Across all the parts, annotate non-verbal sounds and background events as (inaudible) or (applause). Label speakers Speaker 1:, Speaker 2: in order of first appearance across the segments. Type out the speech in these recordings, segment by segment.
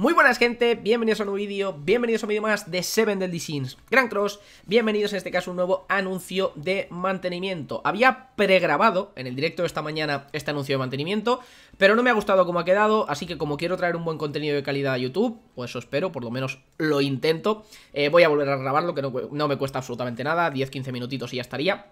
Speaker 1: Muy buenas gente, bienvenidos a un nuevo vídeo, bienvenidos a un vídeo más de Seven Deadly Sins Grand Cross, bienvenidos en este caso a un nuevo anuncio de mantenimiento Había pregrabado en el directo de esta mañana este anuncio de mantenimiento Pero no me ha gustado cómo ha quedado, así que como quiero traer un buen contenido de calidad a YouTube O pues eso espero, por lo menos lo intento eh, Voy a volver a grabarlo, que no, no me cuesta absolutamente nada, 10-15 minutitos y ya estaría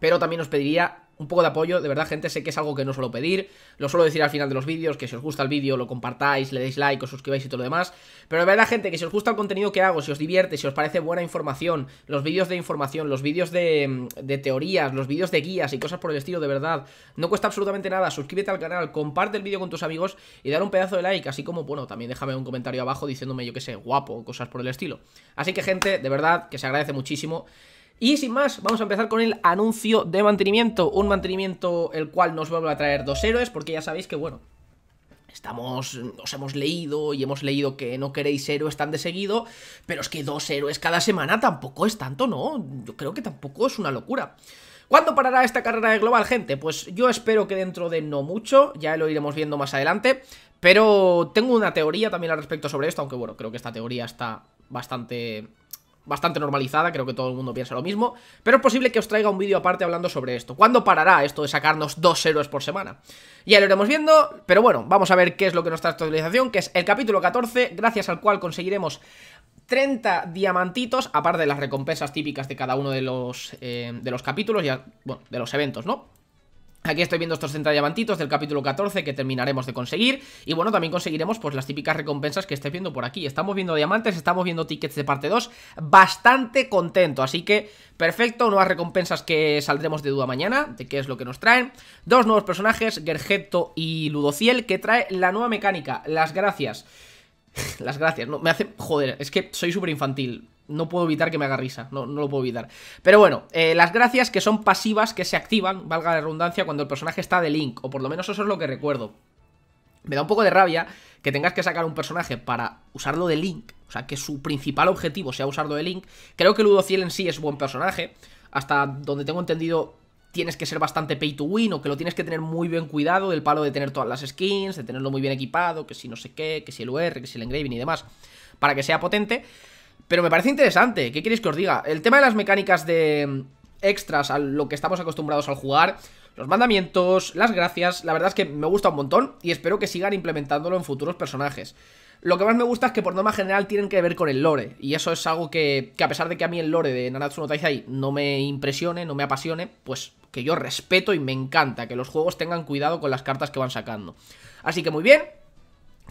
Speaker 1: pero también os pediría un poco de apoyo, de verdad gente, sé que es algo que no suelo pedir, lo suelo decir al final de los vídeos, que si os gusta el vídeo lo compartáis, le deis like, os suscribáis y todo lo demás, pero de verdad gente, que si os gusta el contenido que hago, si os divierte, si os parece buena información, los vídeos de información, los vídeos de, mm, teorías, los vídeos de guías y cosas por el estilo, de verdad, no cuesta absolutamente nada, suscríbete al canal, comparte el vídeo con tus amigos y dar un pedazo de like, así como, bueno, también déjame un comentario abajo diciéndome, yo que sé, guapo, cosas por el estilo. Así que gente, de verdad, que se agradece muchísimo. Y sin más, vamos a empezar con el anuncio de mantenimiento. Un mantenimiento el cual nos vuelve a traer dos héroes, porque ya sabéis que, bueno, estamos, os hemos leído y hemos leído que no queréis héroes tan de seguido, pero es que dos héroes cada semana tampoco es tanto, ¿no? Yo creo que tampoco es una locura. ¿Cuándo parará esta carrera de global, gente? Pues yo espero que dentro de no mucho, ya lo iremos viendo más adelante, pero tengo una teoría también al respecto sobre esto, aunque bueno, creo que esta teoría está bastante bastante normalizada, creo que todo el mundo piensa lo mismo, pero es posible que os traiga un vídeo aparte hablando sobre esto. ¿Cuándo parará esto de sacarnos dos héroes por semana? Ya lo iremos viendo, pero bueno, vamos a ver qué es lo que nos trae esta actualización, que es el capítulo 14, gracias al cual conseguiremos 30 diamantitos, aparte de las recompensas típicas de cada uno de los, eh, de los capítulos, y bueno, de los eventos, ¿no? Aquí estoy viendo estos 30 del capítulo 14 que terminaremos de conseguir Y bueno, también conseguiremos pues las típicas recompensas que estáis viendo por aquí Estamos viendo diamantes, estamos viendo tickets de parte 2 Bastante contento, así que perfecto Nuevas recompensas que saldremos de duda mañana De qué es lo que nos traen Dos nuevos personajes, Gergetto y Ludociel Que trae la nueva mecánica, las gracias (laughs) Las gracias, no, me hace... Joder, es que soy súper infantil no puedo evitar que me haga risa, no, no lo puedo evitar. Pero bueno, eh, las gracias que son pasivas, que se activan, valga la redundancia, cuando el personaje está de Link, o por lo menos eso es lo que recuerdo. Me da un poco de rabia que tengas que sacar un personaje para usarlo de Link, o sea, que su principal objetivo sea usarlo de Link. Creo que Ludo Ciel en sí es buen personaje, hasta donde tengo entendido tienes que ser bastante pay to win o que lo tienes que tener muy bien cuidado del palo de tener todas las skins, de tenerlo muy bien equipado, que si no sé qué, que si el UR, que si el engraving y demás, para que sea potente. Pero me parece interesante, ¿qué queréis que os diga? El tema de las mecánicas de mm, extras a lo que estamos acostumbrados al jugar, los mandamientos, las gracias, la verdad es que me gusta un montón y espero que sigan implementándolo en futuros personajes. Lo que más me gusta es que por norma general tienen que ver con el lore, y eso es algo que, que a pesar de que a mí el lore de Nanatsu no Taizai no me impresione, no me apasione, pues que yo respeto y me encanta que los juegos tengan cuidado con las cartas que van sacando. Así que muy bien,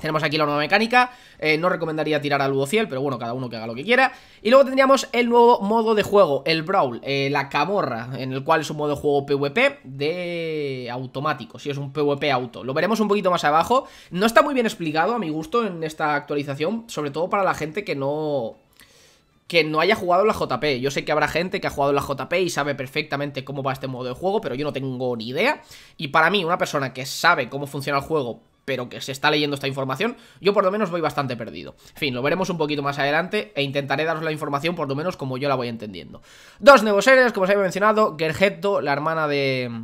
Speaker 1: tenemos aquí la nueva mecánica, eh, no recomendaría tirar al Ciel, pero bueno, cada uno que haga lo que quiera. Y luego tendríamos el nuevo modo de juego, el Brawl, eh, la camorra, en el cual es un modo de juego PvP de automático, si es un PvP auto. Lo veremos un poquito más abajo, no está muy bien explicado a mi gusto en esta actualización, sobre todo para la gente que no... Que no haya jugado la JP. Yo sé que habrá gente que ha jugado la JP y sabe perfectamente cómo va este modo de juego, pero yo no tengo ni idea. Y para mí, una persona que sabe cómo funciona el juego, pero que se está leyendo esta información, yo por lo menos voy bastante perdido. En fin, lo veremos un poquito más adelante e intentaré daros la información por lo menos como yo la voy entendiendo. Dos nuevos seres, como os había mencionado, Gergetto, la hermana de,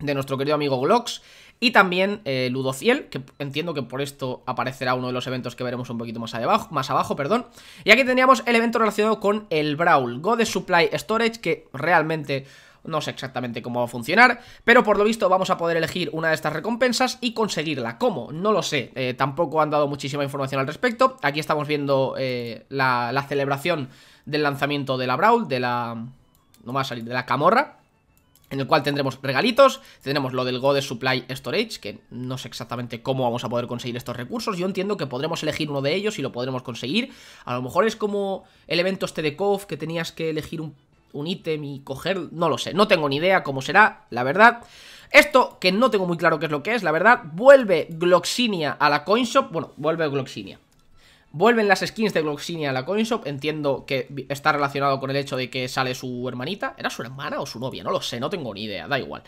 Speaker 1: de nuestro querido amigo Glocks, y también eh, Ludociel, que entiendo que por esto aparecerá uno de los eventos que veremos un poquito más abajo, más abajo perdón. Y aquí teníamos el evento relacionado con el Brawl, God Supply Storage, que realmente no sé exactamente cómo va a funcionar, pero por lo visto vamos a poder elegir una de estas recompensas y conseguirla. ¿Cómo? No lo sé, eh, tampoco han dado muchísima información al respecto. Aquí estamos viendo eh, la, celebración del lanzamiento de la Brawl, de la... no va a salir, de la Camorra, en el cual tendremos regalitos, tendremos lo del God Supply Storage, que no sé exactamente cómo vamos a poder conseguir estos recursos, yo entiendo que podremos elegir uno de ellos y lo podremos conseguir, a lo mejor es como el evento este de que tenías que elegir un un ítem y coger, no lo sé, no tengo ni idea cómo será, la verdad. Esto, que no tengo muy claro qué es lo que es, la verdad, vuelve Gloxinia a la Coinshop, bueno, vuelve Gloxinia. Vuelven las skins de Gloxinia a la Coinshop, entiendo que está relacionado con el hecho de que sale su hermanita, ¿era su hermana o su novia? No lo sé, no tengo ni idea, da igual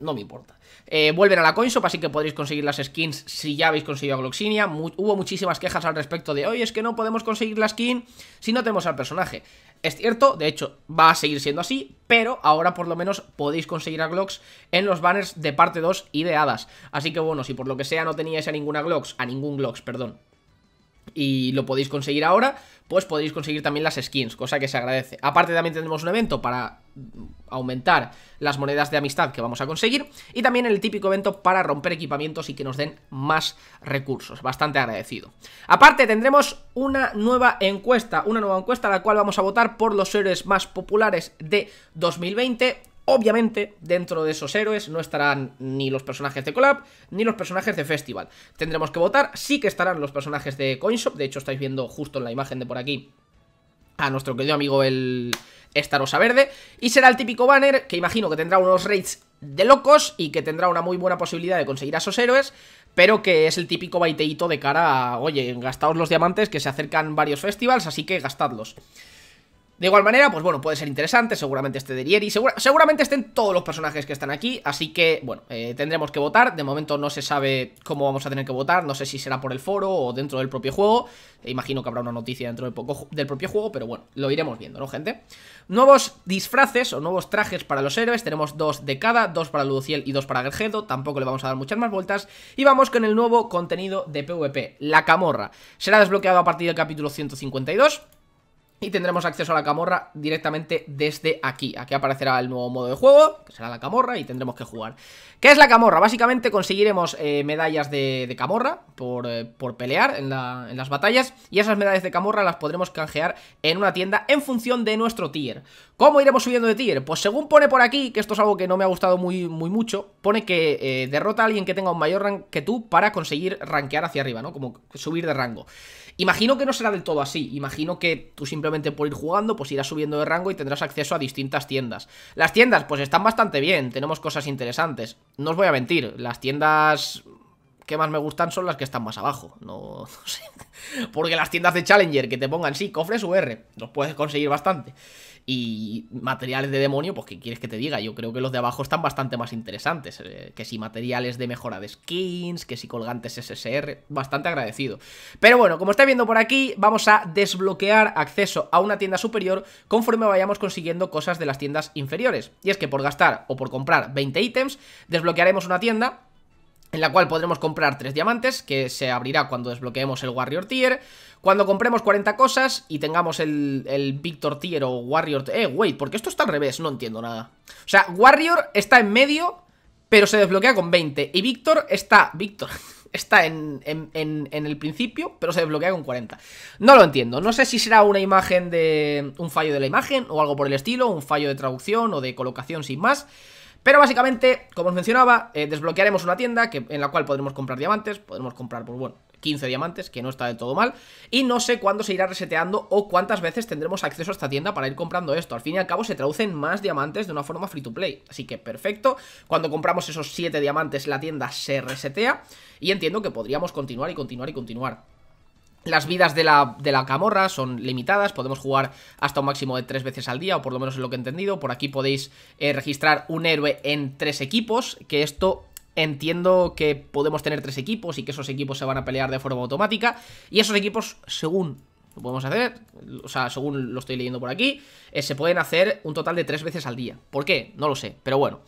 Speaker 1: no me importa. Eh, vuelven a la CoinShop, así que podréis conseguir las skins si ya habéis conseguido a Gloxinia. hubo muchísimas quejas al respecto de, hoy es que no podemos conseguir la skin si no tenemos al personaje. Es cierto, de hecho, va a seguir siendo así, pero ahora por lo menos podéis conseguir a Glox en los banners de parte 2 y de hadas. Así que bueno, si por lo que sea no teníais a ninguna Glox, a ningún Glox, perdón, y lo podéis conseguir ahora, pues podéis conseguir también las skins, cosa que se agradece. Aparte también tendremos un evento para aumentar las monedas de amistad que vamos a conseguir y también el típico evento para romper equipamientos y que nos den más recursos, bastante agradecido. Aparte tendremos una nueva encuesta, una nueva encuesta a la cual vamos a votar por los héroes más populares de 2020 Obviamente, dentro de esos héroes no estarán ni los personajes de Collab, ni los personajes de Festival. Tendremos que votar, sí que estarán los personajes de Coinshop, de hecho estáis viendo justo en la imagen de por aquí a nuestro querido amigo el Starosa Verde. Y será el típico banner que imagino que tendrá unos raids de locos y que tendrá una muy buena posibilidad de conseguir a esos héroes, pero que es el típico baiteíto de cara a, oye, gastaos los diamantes que se acercan varios festivals, así que gastadlos. De igual manera, pues bueno, puede ser interesante, seguramente esté de Rieri, seguramente estén todos los personajes que están aquí, así que, bueno, eh, tendremos que votar, de momento no se sabe cómo vamos a tener que votar, no sé si será por el foro o dentro del propio juego, eh, imagino que habrá una noticia dentro del, poco, del propio juego, pero bueno, lo iremos viendo, ¿no, gente? Nuevos disfraces o nuevos trajes para los héroes, tenemos dos de cada, dos para Ludociel y dos para Gergedo, tampoco le vamos a dar muchas más vueltas, y vamos con el nuevo contenido de PvP, la camorra, será desbloqueado a partir del capítulo 152... Y tendremos acceso a la camorra directamente desde aquí. Aquí aparecerá el nuevo modo de juego, que será la camorra, y tendremos que jugar. ¿Qué es la camorra? Básicamente conseguiremos eh, medallas de, camorra por, eh, por pelear en, las batallas, y esas medallas de camorra las podremos canjear en una tienda en función de nuestro tier. ¿Cómo iremos subiendo de tier? Pues según pone por aquí, que esto es algo que no me ha gustado muy, muy mucho, pone que eh, derrota a alguien que tenga un mayor rank que tú para conseguir rankear hacia arriba, ¿no? Como subir de rango. Imagino que no será del todo así, imagino que tú simplemente por ir jugando, pues irás subiendo de rango y tendrás acceso a distintas tiendas. Las tiendas, pues están bastante bien, tenemos cosas interesantes. No os voy a mentir, las tiendas que más me gustan son las que están más abajo. No, (laughs) sé. Porque las tiendas de Challenger que te pongan, sí, cofres UR, los puedes conseguir bastante y materiales de demonio, pues ¿qué quieres que te diga? Yo creo que los de abajo están bastante más interesantes. Eh, que si materiales de mejora de skins, que si colgantes SSR, bastante agradecido. Pero bueno, como estáis viendo por aquí, vamos a desbloquear acceso a una tienda superior conforme vayamos consiguiendo cosas de las tiendas inferiores. Y es que por gastar o por comprar 20 ítems, desbloquearemos una tienda en la cual podremos comprar 3 diamantes, que se abrirá cuando desbloqueemos el Warrior Tier, cuando compremos 40 cosas y tengamos el, el Victor Tier o Warrior... Eh, wait, porque esto está al revés, no entiendo nada. O sea, Warrior está en medio, pero se desbloquea con 20. Y Victor está... Victor... (laughs) Está en, en, el principio, pero se desbloquea con 40. No lo entiendo. No sé si será una imagen de... Un fallo de la imagen o algo por el estilo. Un fallo de traducción o de colocación sin más. Pero básicamente, como os mencionaba, eh, desbloquearemos una tienda que, en la cual podremos comprar diamantes, podremos comprar, pues bueno, 15 diamantes, que no está de todo mal. Y no sé cuándo se irá reseteando o cuántas veces tendremos acceso a esta tienda para ir comprando esto. Al fin y al cabo se traducen más diamantes de una forma free to play. Así que perfecto. Cuando compramos esos 7 diamantes la tienda se resetea. Y entiendo que podríamos continuar y continuar y continuar. Las vidas de la, de la, camorra son limitadas, podemos jugar hasta un máximo de 3 veces al día, o por lo menos es lo que he entendido. Por aquí podéis eh, registrar un héroe en tres equipos, que esto Entiendo que podemos tener tres equipos y que esos equipos se van a pelear de forma automática. Y esos equipos, según lo podemos hacer, o sea, según lo estoy leyendo por aquí, eh, se pueden hacer un total de tres veces al día. ¿Por qué? No lo sé, pero bueno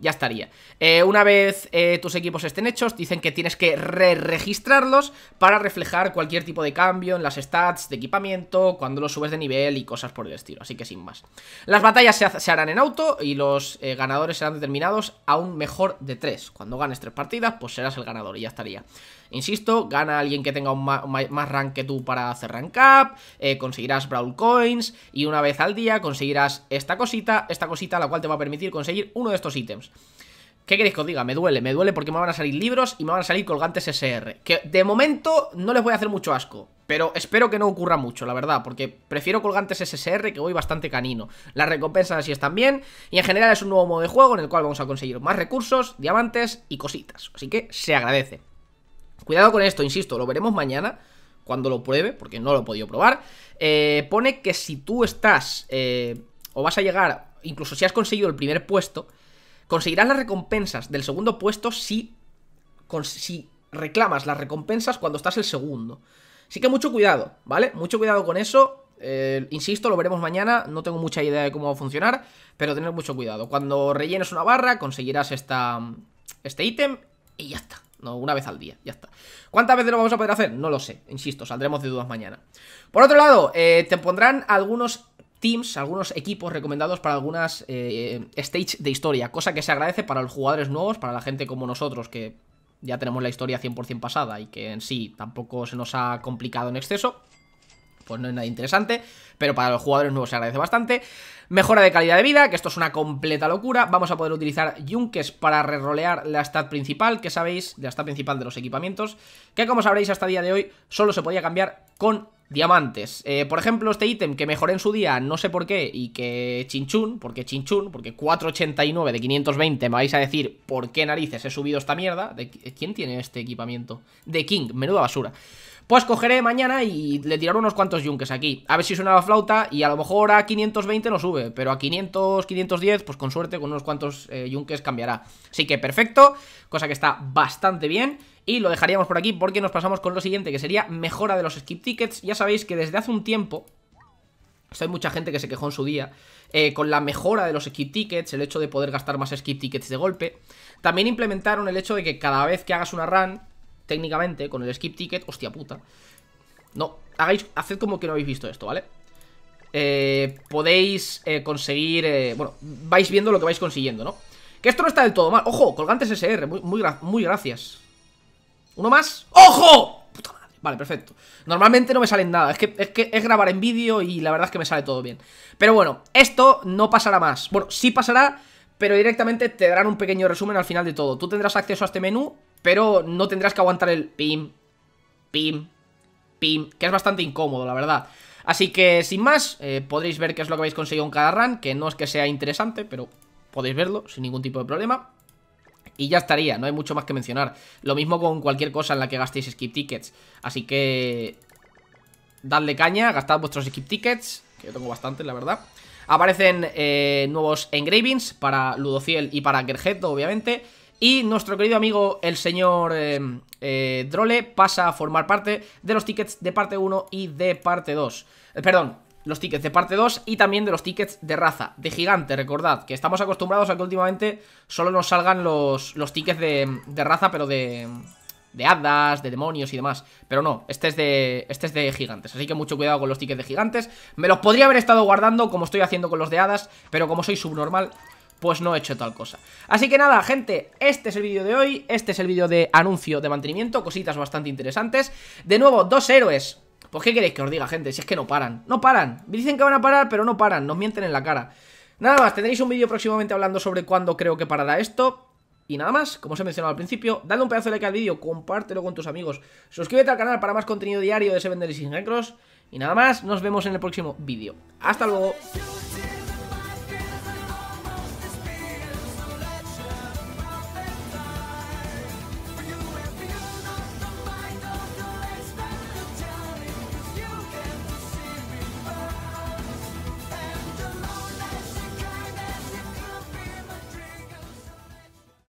Speaker 1: ya estaría. Eh, una vez eh, tus equipos estén hechos, dicen que tienes que re-registrarlos para reflejar cualquier tipo de cambio en las stats de equipamiento, cuando los subes de nivel y cosas por el estilo, así que sin más. Las batallas se, harán en auto y los eh, ganadores serán determinados a un mejor de tres. Cuando ganes tres partidas, pues serás el ganador y ya estaría. Insisto, gana alguien que tenga más rank que tú para hacer rank up, conseguirás Brawl Coins y una vez al día conseguirás esta cosita, esta cosita la cual te va a permitir conseguir uno de estos ítems. ¿Qué queréis que os diga? Me duele, me duele porque me van a salir libros y me van a salir colgantes SR. Que de momento no les voy a hacer mucho asco, pero espero que no ocurra mucho, la verdad, porque prefiero colgantes SSR que voy bastante canino. Las recompensas así están bien y en general es un nuevo modo de juego en el cual vamos a conseguir más recursos, diamantes y cositas. Así que se agradece. Cuidado con esto, insisto, lo veremos mañana cuando lo pruebe, porque no lo he podido probar. Eh, pone que si tú estás eh, o vas a llegar, incluso si has conseguido el primer puesto Conseguirás las recompensas del segundo puesto si, reclamas las recompensas cuando estás el segundo. Así que mucho cuidado, ¿vale? Mucho cuidado con eso. Eh, insisto, lo veremos mañana, no tengo mucha idea de cómo va a funcionar, pero tener mucho cuidado. Cuando rellenes una barra, conseguirás esta, este ítem y ya está. No, una vez al día, ya está. ¿Cuántas veces lo vamos a poder hacer? No lo sé, insisto, saldremos de dudas mañana. Por otro lado, eh, te pondrán algunos teams, algunos equipos recomendados para algunas eh, stage de historia, cosa que se agradece para los jugadores nuevos, para la gente como nosotros que ya tenemos la historia 100% pasada y que en sí tampoco se nos ha complicado en exceso pues no es nada interesante, pero para los jugadores nuevos se agradece bastante. Mejora de calidad de vida, que esto es una completa locura. Vamos a poder utilizar yunques para rerrolear la stat principal, que sabéis, la stat principal de los equipamientos, que como sabréis hasta día de hoy solo se podía cambiar con diamantes. Eh, por ejemplo, este ítem que mejoré en su día, no sé por qué, y que chinchun porque chinchun porque 489 de 520 me vais a decir por qué narices he subido esta mierda. ¿De ¿Quién tiene este equipamiento? De King, menuda basura. Pues cogeré mañana y le tiraré unos cuantos yunques aquí. A ver si suena la flauta y a lo mejor a 520 no sube, pero a 500, 510, pues con suerte con unos cuantos eh, yunques cambiará. Así que perfecto, cosa que está bastante bien. Y lo dejaríamos por aquí porque nos pasamos con lo siguiente, que sería mejora de los skip tickets. Ya sabéis que desde hace un tiempo, hay mucha gente que se quejó en su día, eh, con la mejora de los skip tickets, el hecho de poder gastar más skip tickets de golpe. También implementaron el hecho de que cada vez que hagas una run, técnicamente, con el skip ticket, hostia puta. No, hagáis, haced como que no habéis visto esto, ¿vale? Eh, podéis eh, conseguir, eh, bueno, vais viendo lo que vais consiguiendo, ¿no? Que esto no está del todo mal. ¡Ojo! Colgantes SR, muy, muy, gracias. ¿Uno más? ¡Ojo! Puta madre. Vale, perfecto. Normalmente no me salen nada. es que es grabar en vídeo y la verdad es que me sale todo bien. Pero bueno, esto no pasará más. Bueno, sí pasará, pero directamente te darán un pequeño resumen al final de todo. Tú tendrás acceso a este menú pero no tendrás que aguantar el pim, pim, pim, que es bastante incómodo, la verdad. Así que, sin más, eh, podréis ver qué es lo que habéis conseguido en cada run, que no es que sea interesante, pero podéis verlo sin ningún tipo de problema. Y ya estaría, no hay mucho más que mencionar. Lo mismo con cualquier cosa en la que gastéis skip tickets. Así que... Dadle caña, gastad vuestros skip tickets, que yo tengo bastante, la verdad. Aparecen eh, nuevos engravings para Ludociel y para Gergetto, obviamente. Y nuestro querido amigo, el señor eh, eh, Drole, pasa a formar parte de los tickets de parte 1 y de parte 2. Eh, perdón, los tickets de parte 2 y también de los tickets de raza, de gigante, recordad, que estamos acostumbrados a que últimamente solo nos salgan los, los tickets de, de, raza, pero de, de hadas, de demonios y demás, pero no, este es, de, este es de gigantes, así que mucho cuidado con los tickets de gigantes, me los podría haber estado guardando como estoy haciendo con los de hadas, pero como soy subnormal, pues no he hecho tal cosa. Así que nada, gente, este es el vídeo de hoy, este es el vídeo de anuncio de mantenimiento, cositas bastante interesantes. De nuevo, dos héroes. Pues qué queréis que os diga, gente, si es que no paran, no paran. Me dicen que van a parar, pero no paran, nos mienten en la cara. Nada más, tendréis un vídeo próximamente hablando sobre cuándo creo que parará esto. Y nada más, como os he mencionado al principio, dale un pedazo de like al vídeo, compártelo con tus amigos, suscríbete al canal para más contenido diario de Seven Deadly Sin Y nada más, nos vemos en el próximo vídeo. ¡Hasta luego!